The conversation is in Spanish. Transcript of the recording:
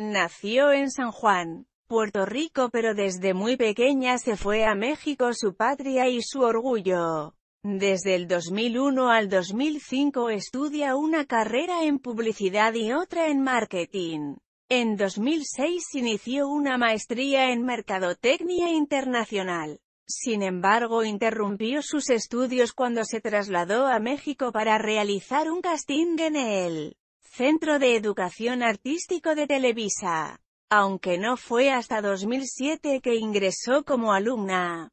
Nació en San Juan, Puerto Rico pero desde muy pequeña se fue a México su patria y su orgullo. Desde el 2001 al 2005 estudia una carrera en publicidad y otra en marketing. En 2006 inició una maestría en Mercadotecnia Internacional. Sin embargo interrumpió sus estudios cuando se trasladó a México para realizar un casting en él. Centro de Educación Artístico de Televisa. Aunque no fue hasta 2007 que ingresó como alumna.